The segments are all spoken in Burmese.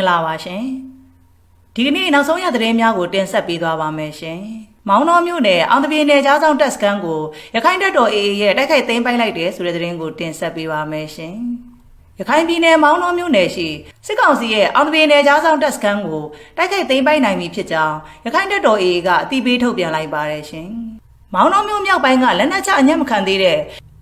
င်္ဂလာပါရှင်။ဒီကနေ့နောက်ဆုံးရသတင်းများကိုတင်ဆက်ပေးသွားပါမယ်ရှင်။မောင်နှောမြို့နယ်အောင်တပြေနယ်ကြားဆောင်တက်စကန်ကိုရခိုင်တပ်တော် AA ရဲ့တိုက်ခိုက်သိမ်းပိုက်လိုက်တယ်ဆိုတဲ့သတင်းကိုတင်ဆက်ပေးပါမယ်ရှင်။ရခိုင်ပြည်နယ်မောင်နှောမြို့နယ်ရှိစစ်ကောင်စီရဲ့အောင်တပြေနယ်ကြားဆောင်တက်စကန်ကိုတိုက်ခိုက်သိမ်းပိုက်နိုင်ပြီဖြစ်ကြောင်းရခိုင်တပ်တော် AA ကအသိပေးထုတ်ပြန်လိုက်ပါတယ်ရှင်။မောင်နှောမြို့မြောက်ပိုင်းကလက်နက်ချအညံ့မခံသေးတဲ့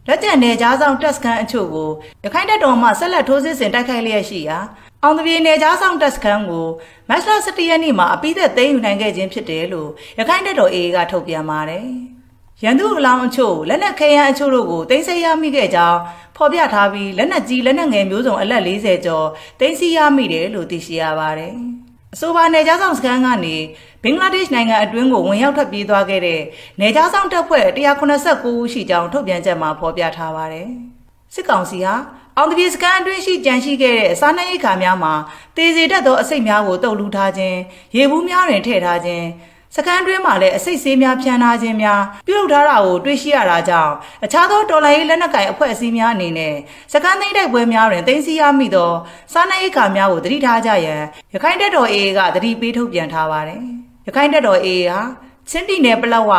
လက်ကျန်နယ်ကြားဆောင်တက်စကန်အချို့ကိုရခိုင်တပ်တော်မှဆက်လက်ထိုးစစ်ဆင်တိုက်ခိုက်လျက်ရှိရာအောင်တပြေနေကြားဆောင်တက်စကန်ကိုမတ်လ17ရက်နေ့မှာအပိသက်သိမ်းယူနိုင်ခဲ့ခြင်းဖြစ်တယ်လို့ရခိုင်တပ်တော်အေအေကထုတ်ပြန်ပါတယ်။ရန်သူအလောင်းအချို့လက်နက်ခဲယမ်းအချို့တို့ကိုသိမ်းဆည်းရမိခဲ့ကြောင်းဖော်ပြထားပြီးလက်နက်ကြီးလက်နက်ငယ်မျိုးစုံအလက်40ကျော်သိမ်းဆည်းရမိတယ်လို့သိရှိရပါတယ်။အဆိုပါနေကြားဆောင်စကန်ကနေဘင်္ဂလားဒေ့ရှ်နိုင်ငံအတွင်းကိုဝင်ရောက်ထွက်ပြေးသွားခဲ့တဲ့နေကြားဆောင်တပ်ဖွဲ့189ဦးရှိကြောင်းထုတ်ပြန်ချက်မှာဖော်ပြထားပါတယ်။စစ်ကောင်စီဟာအောင်တပြေစကန်အတွင်းရှိကြန့်ရှိခဲ့တဲ့စားနပ်ရိက္ခာများမှာတေစေတတ်သောအစိတ်များကိုတုပ်လူထားခြင်းရေဘူးများတွင်ထည့်ထားခြင်းစကန်တွင်းမှာလည်းအစိတ်ဆေးများဖြန်းထားခြင်းများပြုလုပ်ထားတာကိုတွေ့ရှိရတာကြောင့်အခြားသောတော်လိုင်းလက်နက်ကင်အဖွဲ့အစည်းများအနေနဲ့စကန်သိမ်းတိုက်ပွဲများတွင်သိမ်းဆည်းရမိသောစားနပ်ရိက္ခာများကိုတတိထားကြရန်ရခိုင်တပ်တော် AA ကတတိပေးထုတ်ပြန်ထားပါတယ်။ရခိုင်တပ်တော် AA ဟာချင်းပြည်နယ်ပလောက်ဝ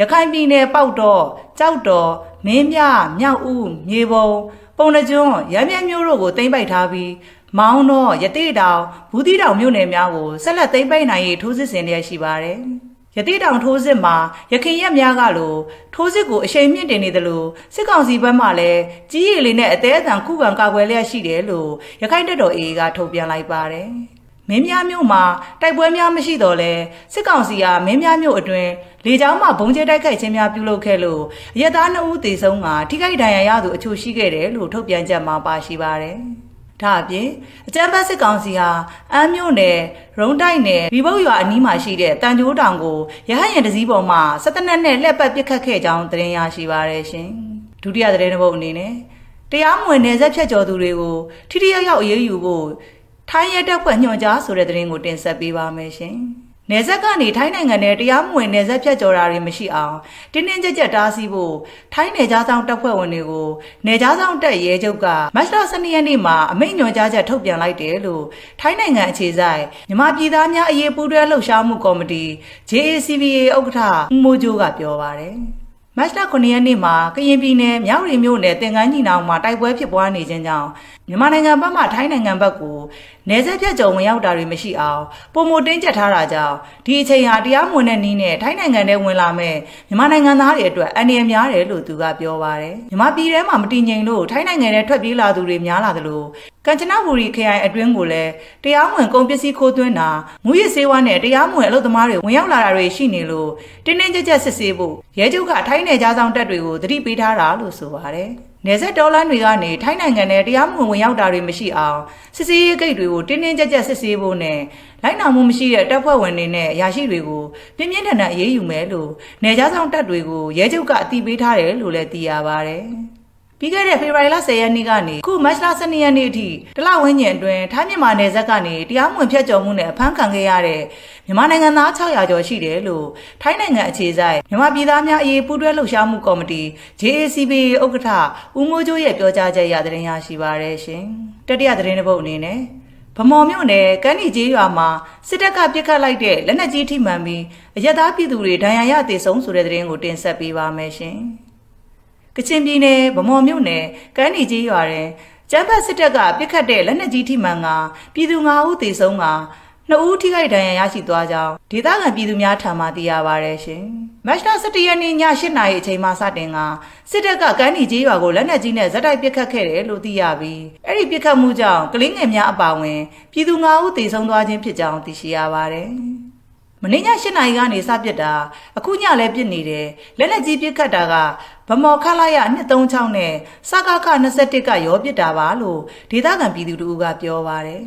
ရခိုင်ပြည်နယ်ပေါက်တော့ကြောက်တော်မင်းမြမြောက်ဦးမြေပုံပုံနှကျွန်းရမ်းမြမျိုးတို့ကိုတင်ပိုက်ထားပြီးမောင်းတော့ရတိတောင်ဘူးတိတောင်မြို့နယ်များကိုဆက်လက်သိမ်းပိုက်နိုင်ရေးထိုးစစ်ဆင်လျက်ရှိပါတယ်။ရတိတောင်ထိုးစစ်မှာရခင်ရက်များကလိုထိုးစစ်ကိုအချိန်မြင့်တင်နေတယ်လို့စစ်ကောင်စီဘက်မှလည်းကြီးရည်လေးနဲ့အသေးအံခုခံကာကွယ်လျက်ရှိတယ်လို့ရခိုင်တပ်တော် AA ကထုတ်ပြန်လိုက်ပါတယ်။မင်းများမြို့မှာတိုက်ပွဲများမရှိတော့လဲစစ်ကောင်စီကမင်းများမြို့အတွင်းလေကြောင်းမှဘုံကျဲတိုက်ခိုက်ခြင်းများပြုလုပ်ခဲ့လို့အရက်သား2ဦးသေဆုံးကထိခိုက်ဒဏ်ရာရသူအချို့ရှိခဲ့တယ်လို့ထုတ်ပြန်ချက်မှာပါရှိပါတယ်။ဒါအပြင်အကြံပတ်စစ်ကောင်စီဟာအမ်းမြို့နယ်ရုံးတိုက်နယ်ရီဘုတ်ရွာအနီးမှာရှိတဲ့တန်ကြိုးတောင်ကိုရဟရင်တစည်းပေါ်မှာစစ်တနက်နဲ့လက်ပတ်ပစ်ခတ်ခဲ့ကြောင်းသတင်းရရှိပါရရှင်။ဒုတိယသတင်းတစ်ပုဒ်အနေနဲ့တရားမဝင်နယ်ဆက်ဖြတ်ကျော်သူတွေကိုထိထိရောက်ရောက်အရေးယူဖို့ထိုင်းရဲတပ်ဖွဲ့ညွှန်ကြားဆိုတဲ့သတင်းကိုတင်ဆက်ပေးပါမယ်ရှင်။နယ်စပ်ကနေထိုင်းနိုင်ငံနဲ့တရားမဝင်နယ်စပ်ဖြတ်ကျော်တာတွေမရှိအောင်တင်းတင်းကြပ်ကြပ်တားဆီးဖို့ထိုင်းနယ်ကြားဆောင်တပ်ဖွဲ့ဝင်တွေကိုနယ်ကြားဆောင်တပ်ရဲချုပ်ကမတ်လ12ရက်နေ့မှာအမိန့်ညွှန်ကြားချက်ထုတ်ပြန်လိုက်တယ်လို့ထိုင်းနိုင်ငံအခြေဆိုင်မြန်မာပြည်သားများအရေးပူးတွဲလှုပ်ရှားမှုကော်မတီ JACBA ဥက္ကဋ္ဌဦးမိုးဂျိုးကပြောပါတယ်။မတ်လ9ရက်နေ့မှာကရင်ပြည်နယ်မြောက်ရီမြို့နယ်တင်ကန်းညီနောင်မှာတိုက်ပွဲဖြစ်ပွားနေခြင်းကြောင့်မြန်မာနိုင်ငံဘက်မှထိုင်းနိုင်ငံဘက်ကိုနယ်စပ်ပြတ်ကျော်ဝင်ရောက်တာတွေမရှိအောင်ပုံမတင်းကျပ်ထားတာကြောင့်ဒီအချိန်ဟာတရားမဝင်တဲ့နည်းနဲ့ထိုင်းနိုင်ငံထဲဝင်လာမဲ့မြန်မာနိုင်ငံသားတွေအတွက်အန္တရာယ်များတယ်လို့သူကပြောပါတယ်။မြန်မာပြည်ထဲမှာမတည်ငြိမ်လို့ထိုင်းနိုင်ငံထဲထွက်ပြေးလာသူတွေများလာသလိုကမ်ချနဘူရီခရိုင်အတွင်းကိုလည်းတရားမဝင်ကုန်ပစ္စည်းခိုးသွင်းတာငွေရစေးဝါနဲ့တရားမဝင်အလုပ်သမားတွေဝင်ရောက်လာတာတွေရှိနေလို့တင်းတင်းကြပ်ကြပ်စစ်ဆေးဖို့ရဲချုပ်ကထိုင်းနယ်ခြားဆောင်တပ်တွေကိုသတိပေးထားတာလို့ဆိုပါတယ်။နယ်စပ်ဒေါ်လာတွေကနေထိုင်းနိုင်ငံနဲ့တရားမဝင်ဝင်ရောက်တာတွေမရှိအောင်စစ်ဆေးရေးဂိတ်တွေကိုတင်းတင်းကြပ်ကြပ်စစ်ဆေးဖို့နဲ့လိုက်နာမှုမရှိတဲ့တပ်ဖွဲ့ဝင်တွေနဲ့ရာရှိတွေကိုပြင်းပြင်းထန်ထန်အရေးယူမယ်လို့နယ်ခြားဆောင်တပ်တွေကိုရဲချုပ်ကအသိပေးထားတယ်လို့လည်းသိရပါတယ်။ပြီးခဲ့တဲ့ဖေဖော်ဝါရီလ10ရက်နေ့ကနေခုမတ်လ12ရက်နေ့အထိတလဝင်းကျင်အတွင်းထိုင်းမြန်မာနယ်စပ်ကနေတရားမဝင်ဖြတ်ကျော်မှုနဲ့အဖမ်းခံခဲ့ရတဲ့မြန်မာနိုင်ငံသား600ကျော်ရှိတယ်လို့ထိုင်းနိုင်ငံအခြေစိုက်မြန်မာပြည်သားများအရေးပူးတွဲလှုပ်ရှားမှုကော်မတီ JACB ဥက္ကဋ္ဌဦးမိုးချိုးရဲ့ပြောကြားချက်အရသတင်းရရှိပါရရှင်။တတိယသတင်းတစ်ပုဒ်အနေနဲ့ဗမော်မြို့နယ်ကန်းနီကြီးရွာမှာစစ်တပ်ကပြစ်ခတ်လိုက်တဲ့လက်နက်ကြီးထိမှန်ပြီးအရက်သားပြည်သူတွေဒဏ်ရာရသေဆုံးဆိုတဲ့သတင်းကိုတင်ဆက်ပေးပါမယ်ရှင်။ကချင်ပြည်နယ်ဗမော်မြို့နယ်ကန်းနီကြီးရွာတွင်ကျန်းမာစစ်တပ်ကပြစ်ခတ်တဲ့လက်နက်ကြီးထိမှန်ကပြည်သူ၅ဦးသေဆုံးကနှစ်ဦးထိခိုက်ဒဏ်ရာရရှိသွားကြောင်းဒေသခံပြည်သူများထံမှသိရပါရရှင်။မတ်လ17ရက်နေ့ည8:00နာရီအချိန်မှာစတင်ကစစ်တပ်ကကန်းနီကြီးရွာကိုလက်နက်ကြီးနဲ့ဇက်တိုက်ပစ်ခတ်ခဲ့တယ်လို့သိရပြီးအဲ့ဒီပစ်ခတ်မှုကြောင့်ကလေးငယ်များအပါအဝင်ပြည်သူ၅ဦးသေဆုံးသွားခြင်းဖြစ်ကြောင်းသိရှိရပါတယ်။မနေ့ည၈နာရီကနေစပစ်တာအခုညလည်းပစ်နေတယ်လက်လက်ကြီးပစ်ခတ်တာကဗမော်ခလာရအနှစ်၃ချောင်းနဲ့စကခ21ကရောပစ်တာပါလို့ဒေသခံပြည်သူတို့ကပြောပါတယ်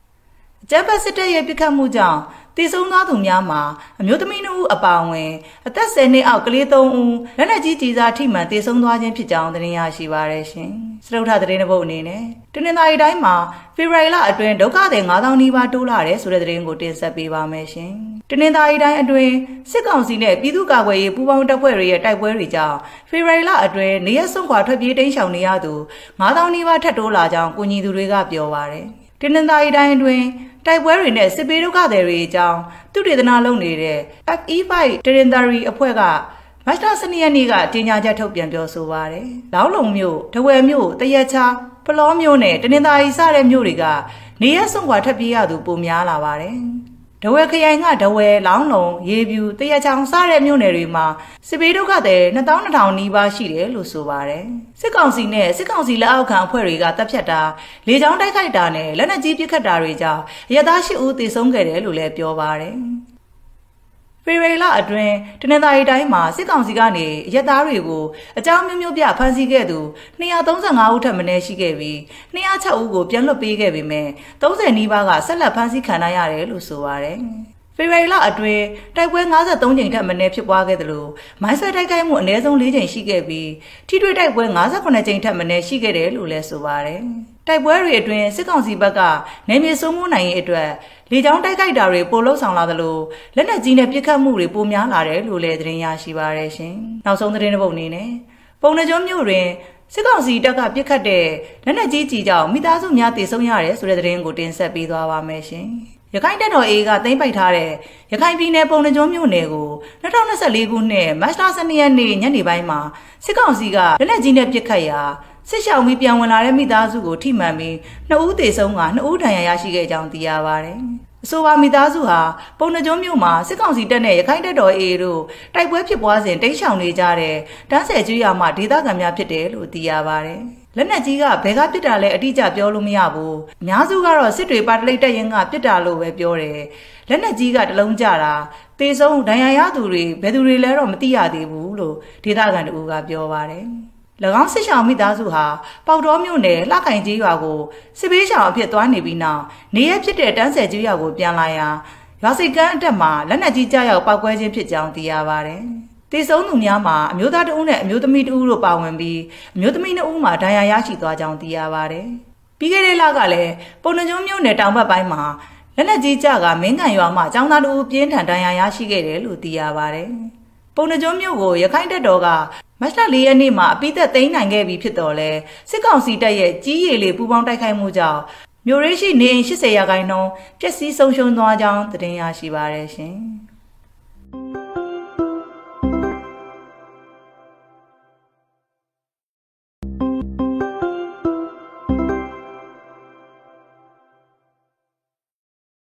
။ကျန်းဖတ်စစ်တပ်ရဲ့ပြစ်ခတ်မှုကြောင့်တည်ဆုံးသောသူများမှာအမျိုးသမီးနှုတ်အပါအဝင်အသက်10နှစ်အောက်ကလေး3ဦးလက်နက်ကြီးကြီးစားထိမှန်တည်ဆုံးသွားခြင်းဖြစ်ကြောင်းသတင်းရရှိပါရရှင်။စရုပ်ထသတင်းတစ်ပုဒ်အနေနဲ့တနင်္သာရီတိုင်းမှာဖေဖော်ဝါရီလအတွင်းဒုက္ခသည်9000နီးပါးတိုးလာတယ်ဆိုတဲ့သတင်းကိုတင်ဆက်ပေးပါမယ်ရှင်။တနင်္သာရီတိုင်းအတွင်းစစ်ကောင်စီနဲ့ပြည်သူ့ကာကွယ်ရေးပူးပေါင်းတပ်ဖွဲ့တွေရဲ့တိုက်ပွဲတွေကြောင့်ဖေဖော်ဝါရီလအတွင်းနေရက်စွန့်ခွာထွက်ပြေးတိမ်းရှောင်နေရသူ9000နီးပါးထပ်တိုးလာကြောင်းကိုညီသူတွေကပြောပါရတယ်။တနင်္သာရီတိုင်းအတွင်းတိုက်ပွဲတွေနဲ့စစ်ဘေးဒုက္ခသည်တွေအကြောင်းသူတေသနာလုပ်နေတဲ့ FE5 Territory အဖွဲ့ကမတ်လ12ရက်နေ့ကတင်ညာချက်ထုတ်ပြန်ပြောဆိုပါရယ်။လောင်းလုံမြို့၊တဝယ်မြို့၊တရက်ချာဖလောမြို့နဲ့တနင်္သာရီစတဲ့မြို့တွေကနေရဆုံခွာထပ်ပြေးရသူပိုများလာပါရယ်။ဒဝဲခရိုင်ကဒဝဲလောင်းလုံရေပြူတရချောင်စတဲ့မြို့နယ်တွေမှာစစ်ဘေးဒုက္ခသည်2200နီးပါးရှိတယ်လို့ဆိုပါတယ်စစ်ကောင်စီနဲ့စစ်ကောင်စီလက်အောက်ခံအဖွဲ့တွေကတပ်ဖြတ်တာလေကြောင်းတိုက်ခိုက်တာနဲ့လက်နက်ကြီးပစ်ခတ်တာတွေကြောင့်ရဲသား၈ဦးသေဆုံးခဲ့တယ်လို့လည်းပြောပါတယ်ဖေဖော်ဝါရီလအတွင်းတနင်္သာရီတိုင်းမှာစစ်ကောင်စီကနေရက်သားတွေကိုအကြောင်းမျိုးမျိုးပြဖမ်းဆီးခဲ့သူ235ဦးထပ်မင်းရှိခဲ့ပြီး206ဦးကိုပြန်လွတ်ပေးခဲ့ပေမဲ့30နီးပါးကဆက်လက်ဖမ်းဆီးခံရရတယ်လို့ဆိုပါတယ်။ဖေဖော်ဝါရီလအတွင်းတိုက်ပွဲ53ကြိမ်ထက်မနည်းဖြစ်ပွားခဲ့သလိုမိုင်းဆွဲတိုက်ခိုက်မှုအနည်းဆုံး4ကြိမ်ရှိခဲ့ပြီးထိတွေ့တိုက်ပွဲ58ကြိမ်ထက်မနည်းရှိခဲ့တယ်လို့လည်းဆိုပါတယ်။တိုက်ပွဲတွေအတွင်းစစ်ကောင်စီဘက်ကနေမြေဆုံးမှုနိုင်ရေးအတွက်လေကြောင်းတိုက်ခိုက်တာတွေပိုလှုပ်ဆောင်လာသလိုလက်နက်ကြီးနဲ့ပစ်ခတ်မှုတွေပိုများလာတယ်လို့လည်းသတင်းရရှိပါရရှင်။နောက်ဆုံးသတင်းတစ်ပုဒ်အနေနဲ့ပုံနှကျွန်းမြို့တွင်စစ်ကောင်စီတပ်ကပြစ်ခတ်တဲ့လက်နက်ကြီးကြီးကြောင့်မိသားစုများတေဆုံးရတယ်ဆိုတဲ့သတင်းကိုတင်ဆက်ပေးသွားပါမယ်ရှင်။ရခိုင်တပ်တော် A ကသိမ်းပိုက်ထားတဲ့ရခိုင်ပြည်နယ်ပုံနှကျွန်းမြို့နယ်ကို2024ခုနှစ်မတ်လ12ရက်နေ့ညနေပိုင်းမှာစစ်ကောင်စီကလက်နက်ကြီးနဲ့ပစ်ခတ်ရာစစ်ရှောင်ပြီးပြန်ဝင်လာတဲ့မိသားစုကိုထိမှန်ပြီးနှစ်ဦးသေဆုံးကနှစ်ဦးဒဏ်ရာရရှိခဲ့ကြောင်းသိရပါတယ်။အဆိုပါမိသားစုဟာပုံနှကျုံမြို့မှာစစ်ကောင်စီတပ်နဲ့ရခိုင်တပ်တော် AA တို့တိုက်ပွဲဖြစ်ပွားစဉ်တိမ်းရှောင်နေကြတဲ့တန်းဆယ်ကျွေးရွာမှဒေသခံများဖြစ်တယ်လို့သိရပါတယ်။လက်နက်ကြီးကဘယ်ကပစ်တာလဲအတိအကျပြောလို့မရဘူး။အများစုကတော့စစ်တွေပါတလိတ်တပ်ရင်းကပစ်တာလို့ပဲပြောတယ်။လက်နက်ကြီးကတလုံးကြတာသေဆုံးဒဏ်ရာရသူတွေဘယ်သူတွေလဲတော့မသိရသေးဘူးလို့ဒေသခံတို့ကပြောပါတယ်။၎င်းစစ်ရှောင်မိသားစုဟာပေါတော်မြို့နယ်လှကင်ကျေးရွာကိုစစ်ပေးရှောင်အဖြစ်သွားနေပြီးနောက်နေရဖြစ်တဲ့တန်းဆယ်ကျေးရွာကိုပြန်လာရာရွာစိတ်ကန်းအတက်မှာလက်နက်ကြီးကြားရောက်ပောက်ကွဲခြင်းဖြစ်ကြောင်းသိရပါတယ်။တေဆုံးသူများမှာအမျိုးသားတဦးနဲ့အမျိုးသမီးတဦးတို့ပါဝင်ပြီးအမျိုးသမီးနှစ်ဦးမှာဒဏ်ရာရရှိသွားကြောင်းသိရပါတယ်။ပြီးခဲ့တဲ့လကလည်းပုံနှကျွန်းမြို့နယ်တောင်ဘက်ပိုင်းမှာလက်နက်ကြီးကြားကမင်းကန်ရွာမှာအကြောင်းသားတဦးပြင်းထန်ဒဏ်ရာရရှိခဲ့တယ်လို့သိရပါတယ်။ပုံနှကျွန်းမြို့ကိုရခိုင်တပ်တော်ကမတ်လ၄ရက်နေ့မှာအပိသက်သိမ်းနိုင်ခဲ့ပြီဖြစ်တော်လဲစစ်ကောင်စီတပ်ရဲ့ကြီးရည်လေပူပေါင်းတိုက်ခိုက်မှုကြောင့်မြို့ရေးရှိနေ80ရာခိုင်နှုန်းပျက်စီးဆုံးရှုံးသွားကြောင်းသတင်းရရှိပါရရှင်။